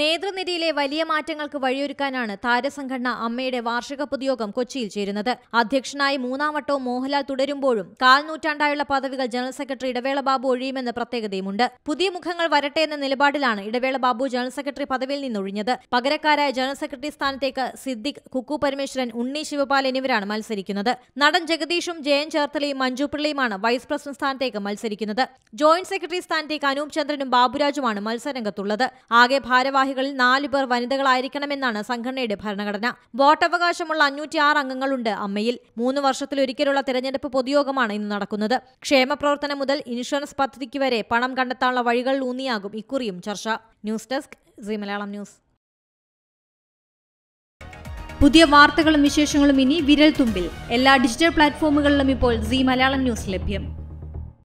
നേതൃനിരയിലെ വലിയ മാറ്റങ്ങൾക്ക് വഴിയൊരുക്കാനാണ് താരസംഘടന അമ്മയുടെ വാർഷിക പൊതുയോഗം കൊച്ചിയിൽ ചേരുന്നത് അധ്യക്ഷനായി മൂന്നാം വട്ടവും മോഹൻലാൽ തുടരുമ്പോഴും കാൽനൂറ്റാണ്ടായുള്ള പദവികൾ ജനറൽ സെക്രട്ടറി ഇടവേള ബാബു ഒഴിയുമെന്ന പ്രത്യേകതയുമുണ്ട് പുതിയ മുഖങ്ങൾ വരട്ടെ എന്ന നിലപാടിലാണ് ഇടവേള ബാബു ജനറൽ സെക്രട്ടറി പദവിയിൽ നിന്നൊഴിഞ്ഞത് പകരക്കാരായ ജനറൽ സെക്രട്ടറി സ്ഥാനത്തേക്ക് സിദ്ദിഖ് കുക്കു പരമേശ്വരൻ ഉണ്ണി ശിവപാൽ എന്നിവരാണ് മത്സരിക്കുന്നത് നടൻ ജഗദീഷും ജയൻ ചേർത്തലയും മഞ്ജു പിള്ളയുമാണ് വൈസ് പ്രസിഡന്റ് സ്ഥാനത്തേക്ക് മത്സരിക്കുന്നത് ജോയിന്റ് സെക്രട്ടറി സ്ഥാനത്തേക്ക് അനൂപ് ചന്ദ്രനും ബാബുരാജുമാണ് മത്സരരംഗത്തുള്ളത് ആകെ ഭാരവാഹി ഭാരവാഹികളിൽ നാലുപേർ പേർ വനിതകളായിരിക്കണമെന്നാണ് സംഘടനയുടെ ഭരണഘടന വോട്ടവകാശമുള്ള അഞ്ഞൂറ്റി ആറ് അംഗങ്ങളുണ്ട് അമ്മയിൽ മൂന്ന് വർഷത്തിലൊരിക്കലുള്ള തെരഞ്ഞെടുപ്പ് പൊതുയോഗമാണ് ഇന്ന് നടക്കുന്നത് ക്ഷേമപ്രവർത്തനം മുതൽ ഇൻഷുറൻസ് പദ്ധതിക്ക് വരെ പണം കണ്ടെത്താനുള്ള വഴികൾ ഊന്നിയാകും ഇക്കുറിയും ചർച്ച news desk C Malayalam news പുതിയ വാർത്തകളും വിശേഷങ്ങളും ഇനി വിരൽ തുമ്പിൽ എല്ലാ ഡിജിറ്റൽ പ്ലാറ്റ്ഫോമുകളിലും ഇപ്പോൾ സി മലയാളം ന്യൂസ് ലഭ്യം